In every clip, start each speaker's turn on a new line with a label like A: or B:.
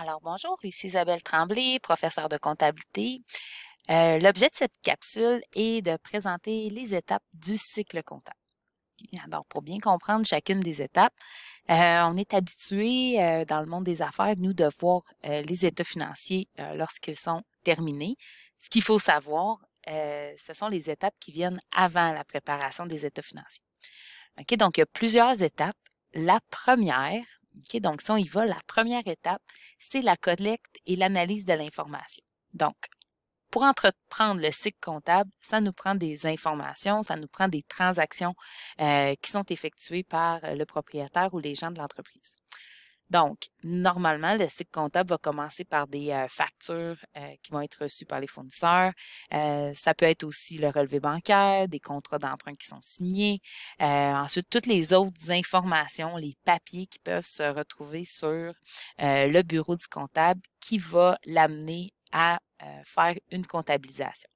A: Alors bonjour, ici Isabelle Tremblay, professeure de comptabilité. Euh, l'objet de cette capsule est de présenter les étapes du cycle comptable. Alors, pour bien comprendre chacune des étapes, euh, on est habitué euh, dans le monde des affaires, nous, de voir les états financiers lorsqu'ils sont terminés. Ce qu'il faut savoir, ce sont les étapes qui viennent avant la préparation des états financiers. OK, donc, il y a plusieurs étapes. La première, donc, si on y va, la première étape, c'est la collecte et l'analyse de l'information. Donc, pour entreprendre le cycle comptable, ça nous prend des informations, ça nous prend des transactions euh, qui sont effectuées par euh, le propriétaire ou les gens de l'entreprise. Donc, normalement, le cycle comptable va commencer par des euh, factures euh, qui vont être reçues par les fournisseurs. Euh, ça peut être aussi le relevé bancaire, des contrats d'emprunt qui sont signés. ensuite, toutes les autres informations, les papiers qui peuvent se retrouver sur le bureau du comptable qui va l'amener à faire une comptabilisation.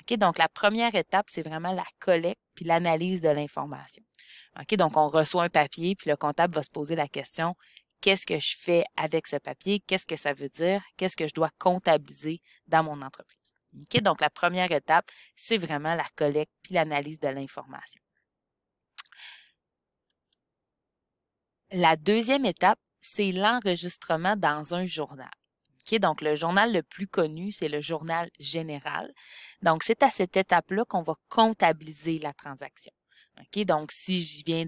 A: Ok, donc, la première étape, c'est vraiment la collecte puis l'analyse de l'information. Ok, donc, on reçoit un papier, puis le comptable va se poser la question, qu'est-ce que je fais avec ce papier, qu'est-ce que ça veut dire, qu'est-ce que je dois comptabiliser dans mon entreprise. Mm. Donc, la première étape, c'est vraiment la collecte puis l'analyse de l'information. La deuxième étape, c'est l'enregistrement dans un journal. est donc, le journal le plus connu, c'est le journal général. Donc, c'est à cette étape-là qu'on va comptabiliser la transaction donc, si je viens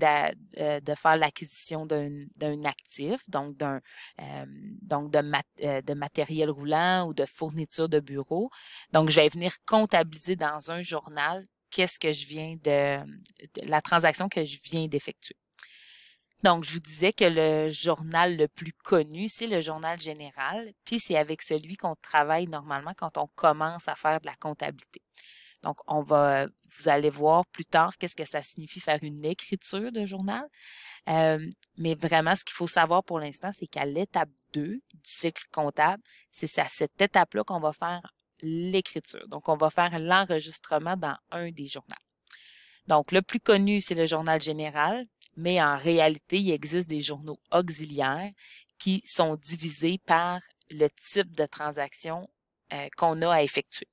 A: euh, de, faire l'acquisition d'un actif, donc euh, donc de, euh, de matériel roulant ou de fourniture de bureau, donc je vais venir comptabiliser dans un journal qu'est-ce que je viens de, la transaction que je viens d'effectuer. Donc, je vous disais que le journal le plus connu, c'est le journal général, puis c'est avec celui qu'on travaille normalement quand on commence à faire de la comptabilité. Donc, on va, vous allez voir plus tard qu'est-ce que ça signifie faire une écriture de journal. Euh, mais vraiment, ce qu'il faut savoir pour l'instant, c'est qu'à l'étape 2 du cycle comptable, c'est à cette étape-là qu'on va faire l'écriture. Donc, on va faire l'enregistrement dans un des journaux. Donc, le plus connu, c'est le journal général, mais en réalité, il existe des journaux auxiliaires qui sont divisés par le type de transaction euh, qu'on a à effectuer.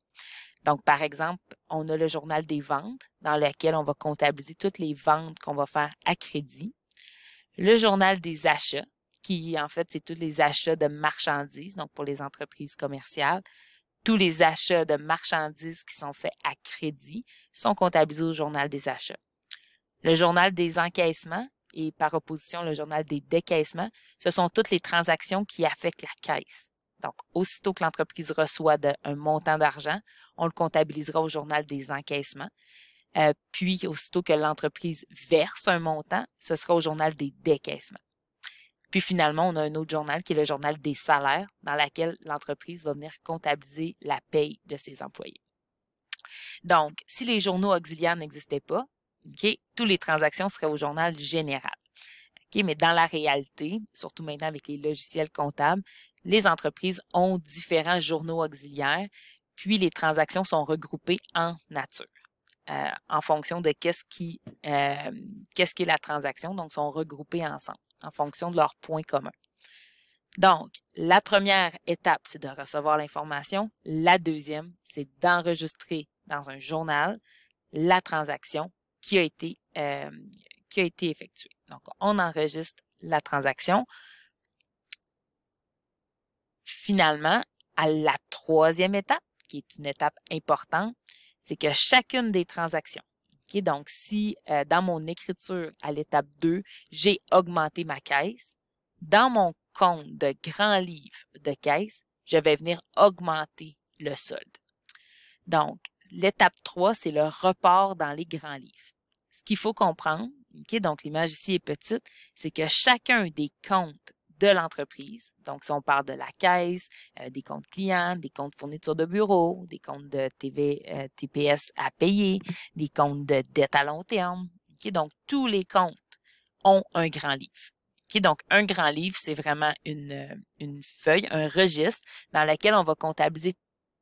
A: Donc, par exemple, on a le journal des ventes dans lequel on va comptabiliser toutes les ventes qu'on va faire à crédit. Le journal des achats, qui en fait, c'est tous les achats de marchandises, donc pour les entreprises commerciales. Tous les achats de marchandises qui sont faits à crédit sont comptabilisés au journal des achats. Le journal des encaissements et par opposition le journal des décaissements, ce sont toutes les transactions qui affectent la caisse. Donc, aussitôt que l'entreprise reçoit un montant d'argent, on le comptabilisera au journal des encaissements. Euh, puis, aussitôt que l'entreprise verse un montant, ce sera au journal des décaissements. Puis finalement, on a un autre journal qui est le journal des salaires, dans lequel l'entreprise va venir comptabiliser la paye de ses employés. Donc, si les journaux auxiliaires n'existaient pas, okay, toutes les transactions seraient au journal général mais dans la réalité, surtout maintenant avec les logiciels comptables, les entreprises ont différents journaux auxiliaires, puis les transactions sont regroupées en nature. Euh, en fonction de qu'est-ce qui euh, qu'est-ce qui est la transaction, donc sont regroupées ensemble en fonction de leurs points communs. Donc, la première étape, c'est de recevoir l'information. La deuxième, c'est d'enregistrer dans un journal la transaction qui a été, euh, qui a été effectuée. Donc, on enregistre la transaction. Finalement, à la troisième étape, qui est une étape importante, c'est que chacune des transactions, donc si euh, dans mon écriture à l'étape 2, j'ai augmenté ma caisse, dans mon compte de grand livre de caisse, je vais venir augmenter le solde. Donc, l'étape 3, c'est le report dans les grands livres. Ce qu'il faut comprendre, donc, l'image ici est petite. C'est que chacun des comptes de l'entreprise. Donc, si on parle de la caisse, euh, des comptes clients, des comptes fournitures de bureau, des comptes de TV, euh, TPS à payer, des comptes de dette à long terme. Donc, tous les comptes ont un grand livre. Okay? Donc, un grand livre, c'est vraiment une, euh, une feuille, un registre dans lequel on va comptabiliser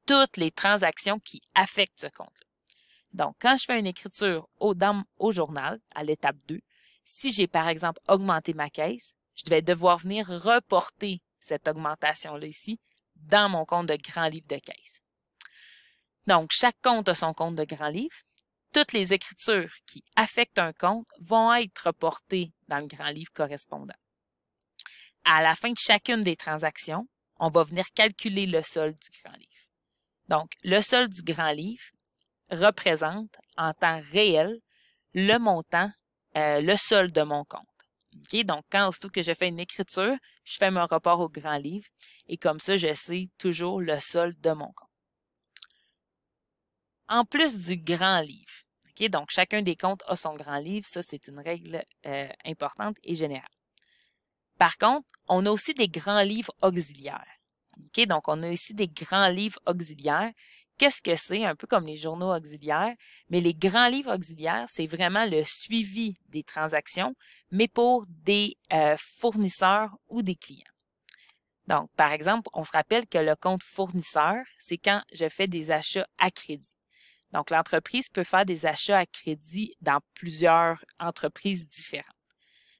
A: toutes les transactions qui affectent ce compte-là. Donc, quand je fais une écriture au, au journal, à l'étape 2, si j'ai par exemple augmenté ma caisse, je vais devoir venir reporter cette augmentation-là ici dans mon compte de grand livre de caisse. Donc, chaque compte a son compte de grand livre. Toutes les écritures qui affectent un compte vont être reportées dans le grand livre correspondant. À la fin de chacune des transactions, on va venir calculer le solde du grand livre. Donc, le solde du grand livre, représente en temps réel le montant, euh, le solde de mon compte. Donc, quand aussitôt que je fais une écriture, je fais mon rapport au grand livre et comme ça, je sais toujours le solde de mon compte. En plus du grand livre, donc chacun des comptes a son grand livre, ça c'est une règle euh, importante et générale. Par contre, on a aussi des grands livres auxiliaires. Donc, on a ici des grands livres auxiliaires qu'est-ce que c'est, un peu comme les journaux auxiliaires, mais les grands livres auxiliaires, c'est vraiment le suivi des transactions, mais pour des euh, fournisseurs ou des clients. Donc, par exemple, on se rappelle que le compte fournisseur, c'est quand je fais des achats à crédit. Donc, l'entreprise peut faire des achats à crédit dans plusieurs entreprises différentes.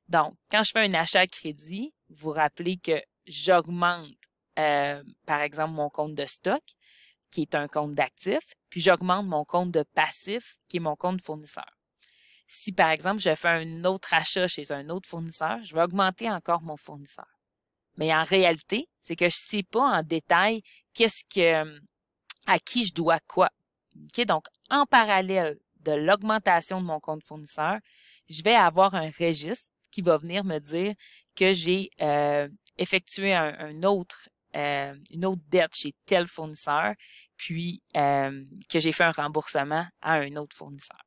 A: Donc, quand je fais un achat à crédit, vous, vous rappelez que j'augmente, euh, par exemple, mon compte de stock, qui est un compte d'actif, puis j'augmente mon compte de passif, qui est mon compte fournisseur. Si, par exemple, je fais un autre achat chez un autre fournisseur, je vais augmenter encore mon fournisseur. Mais en réalité, c'est que je ne sais pas en détail qu'est-ce que, euh, à qui je dois quoi. Donc, en parallèle de l'augmentation de mon compte fournisseur, je vais avoir un registre qui va venir me dire que j'ai euh, effectué un, autre, euh, une autre dette chez tel fournisseur puis euh, que j'ai fait un remboursement à un autre fournisseur.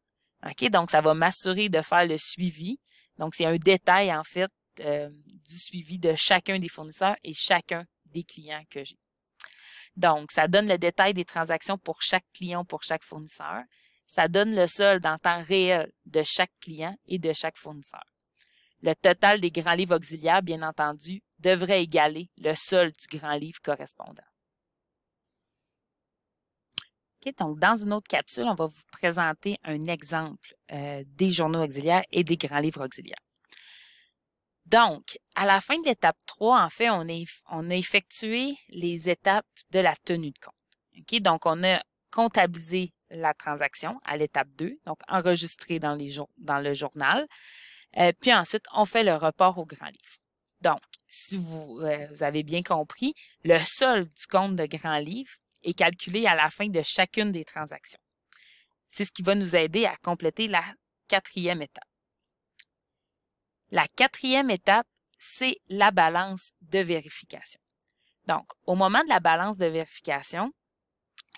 A: OK? Donc, ça va m'assurer de faire le suivi. Donc, c'est un détail, en fait, euh, du suivi de chacun des fournisseurs et chacun des clients que j'ai. Donc, ça donne le détail des transactions pour chaque client, pour chaque fournisseur. Ça donne le solde en temps réel de chaque client et de chaque fournisseur. Le total des grands livres auxiliaires, bien entendu, devrait égaler le solde du grand livre correspondant. Donc, dans une autre capsule, on va vous présenter un exemple euh, des journaux auxiliaires et des grands livres auxiliaires. Donc, à la fin de l'étape 3, en fait, on, a effectué les étapes de la tenue de compte. Donc, on a comptabilisé la transaction à l'étape 2, donc enregistrée dans, le journal. Euh, puis ensuite, on fait le report au grand livre. Donc, si vous, euh, vous avez bien compris, le solde du compte de grand livre, et calculer à la fin de chacune des transactions. C'est ce qui va nous aider à compléter la quatrième étape. La quatrième étape, c'est la balance de vérification. Donc, au moment de la balance de vérification,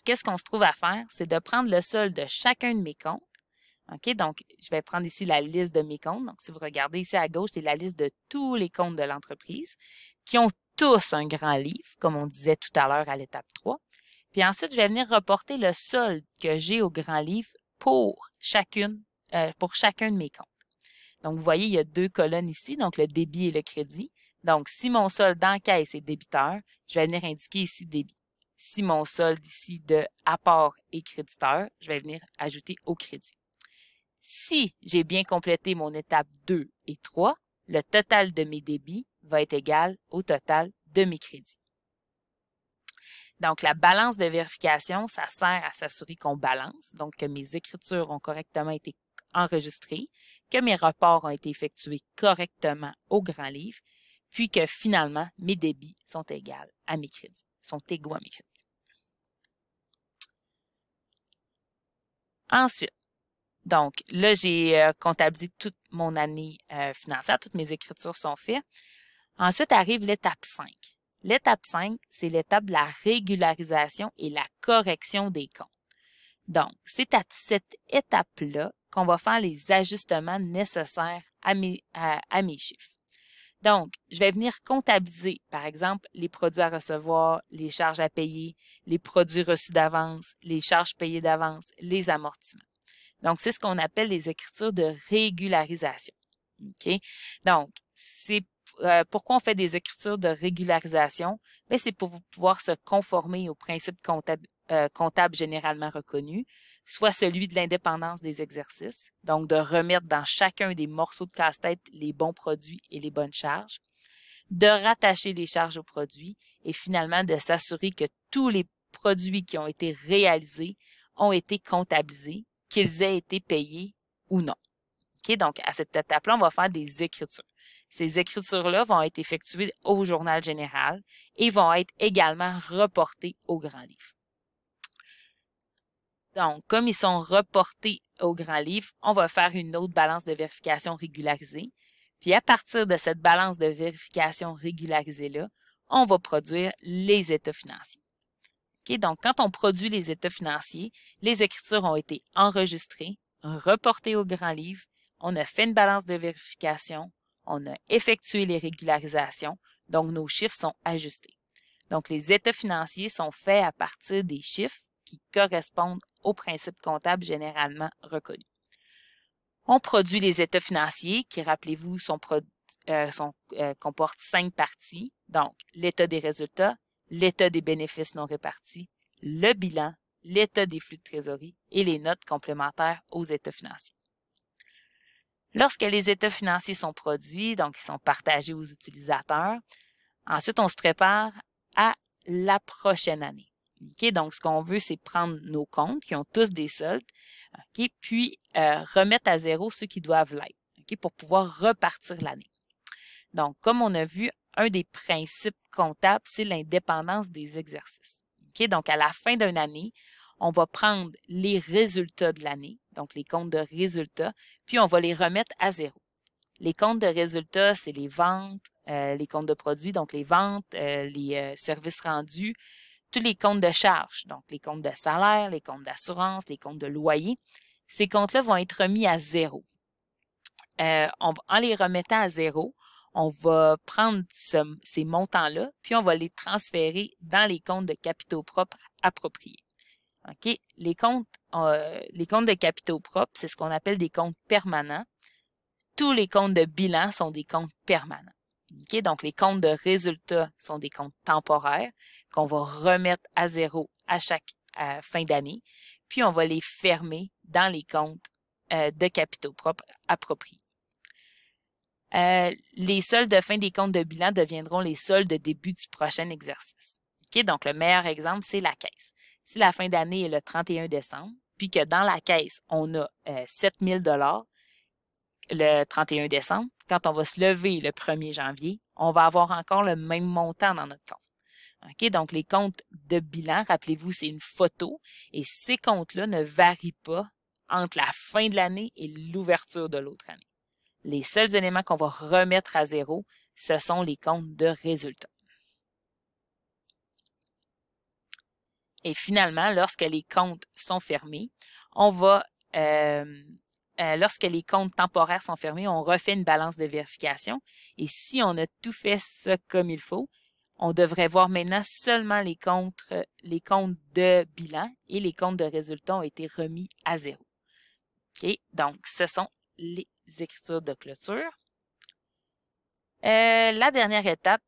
A: qu'est-ce qu'on se trouve à faire? C'est de prendre le solde de chacun de mes comptes. OK? Donc, je vais prendre ici la liste de mes comptes. Donc, si vous regardez ici à gauche, c'est la liste de tous les comptes de l'entreprise qui ont tous un grand livre, comme on disait tout à l'heure à l'étape 3. Puis ensuite, je vais venir reporter le solde que j'ai au grand livre pour chacune, euh, pour chacun de mes comptes. Donc, vous voyez, il y a deux colonnes ici, donc le débit et le crédit. Donc, si mon solde d'encaisse est débiteur, je vais venir indiquer ici débit. Si mon solde ici de apport est créditeur, je vais venir ajouter au crédit. Si j'ai bien complété mon étape 2 et 3, le total de mes débits va être égal au total de mes crédits. Donc, la balance de vérification, ça sert à s'assurer qu'on balance, donc que mes écritures ont correctement été enregistrées, que mes reports ont été effectués correctement au grand livre, puis que finalement, mes débits sont égaux à mes crédits, sont égaux à mes crédits. Ensuite, donc là, j'ai euh, comptabilisé toute mon année euh, financière, toutes mes écritures sont faites. Ensuite arrive l'étape 5. L'étape 5, c'est l'étape de la régularisation et la correction des comptes. Donc, c'est à cette étape-là qu'on va faire les ajustements nécessaires à mes, chiffres. Donc, je vais venir comptabiliser, par exemple, les produits à recevoir, les charges à payer, les produits reçus d'avance, les charges payées d'avance, les amortissements. Donc, c'est ce qu'on appelle les écritures de régularisation. OK? Donc, c'est euh, pourquoi on fait des écritures de régularisation? Ben, c'est pour pouvoir se conformer aux principes euh, comptables, généralement reconnus, soit celui de l'indépendance des exercices, donc de remettre dans chacun des morceaux de casse-tête les bons produits et les bonnes charges, de rattacher les charges aux produits et finalement de s'assurer que tous les produits qui ont été réalisés ont été comptabilisés, qu'ils aient été payés ou non. Okay, donc, à cette étape-là, on va faire des écritures. Ces écritures-là vont être effectuées au journal général et vont être également reportées au grand livre. Donc, comme ils sont reportés au grand livre, on va faire une autre balance de vérification régularisée. Puis à partir de cette balance de vérification régularisée-là, on va produire les états financiers. Donc, quand on produit les états financiers, les écritures ont été enregistrées, reportées au grand livre, on a fait une balance de vérification, on a effectué les régularisations, donc nos chiffres sont ajustés. Donc les états financiers sont faits à partir des chiffres qui correspondent aux principes comptables généralement reconnus. On produit les états financiers qui, rappelez-vous, sont, euh, sont euh, comportent cinq parties, donc l'état des résultats, l'état des bénéfices non répartis, le bilan, l'état des flux de trésorerie et les notes complémentaires aux états financiers. Lorsque les états financiers sont produits, donc ils sont partagés aux utilisateurs, ensuite on se prépare à la prochaine année. Donc ce qu'on veut, c'est prendre nos comptes qui ont tous des soldes, puis euh, remettre à zéro ceux qui doivent l'être pour pouvoir repartir l'année. Donc comme on a vu, un des principes comptables, c'est l'indépendance des exercices. Donc à la fin d'une année, on va prendre les résultats de l'année, donc les comptes de résultats, puis on va les remettre à zéro. Les comptes de résultats, c'est les ventes, euh, les comptes de produits, donc les ventes, euh, les euh, services rendus, tous les comptes de charges, donc les comptes de salaire, les comptes d'assurance, les comptes de loyer. Ces comptes-là vont être remis à zéro. en les remettant à zéro, on va prendre ces montants-là, puis on va les transférer dans les comptes de capitaux propres appropriés. Les comptes, euh, les comptes de capitaux propres, c'est ce qu'on appelle des comptes permanents. Tous les comptes de bilan sont des comptes permanents. Donc, les comptes de résultats sont des comptes temporaires qu'on va remettre à zéro à chaque euh, fin d'année, puis on va les fermer dans les comptes euh, de capitaux propres appropriés. les soldes de fin des comptes de bilan deviendront les soldes de début du prochain exercice. Donc, le meilleur exemple, c'est la caisse si la fin d'année est le 31 décembre, puis que dans la caisse, on a 7000 euh, dollars le 31 décembre, quand on va se lever le 1er janvier, on va avoir encore le même montant dans notre compte. Okay, donc, les comptes de bilan, rappelez-vous, c'est une photo et ces comptes-là ne varient pas entre la fin de l'année et l'ouverture de l'autre année. Les seuls éléments qu'on va remettre à zéro, ce sont les comptes de résultats. Et finalement, lorsque les comptes sont fermés, on va, euh, euh, lorsque les comptes temporaires sont fermés, on refait une balance de vérification. Et si on a tout fait ça comme il faut, on devrait voir maintenant seulement les comptes, euh, les comptes de bilan et les comptes de résultats ont été remis à zéro. Ok, Donc, ce sont les écritures de clôture. la dernière étape,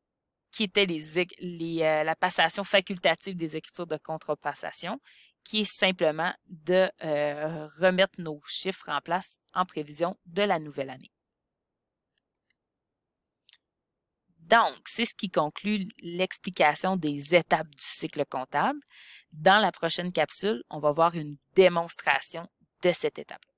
A: qui était les, euh, la passation facultative des écritures de contrepassation, qui est simplement de euh, remettre nos chiffres en place en prévision de la nouvelle année. Donc, c'est ce qui conclut l'explication des étapes du cycle comptable. Dans la prochaine capsule, on va voir une démonstration de cette étape.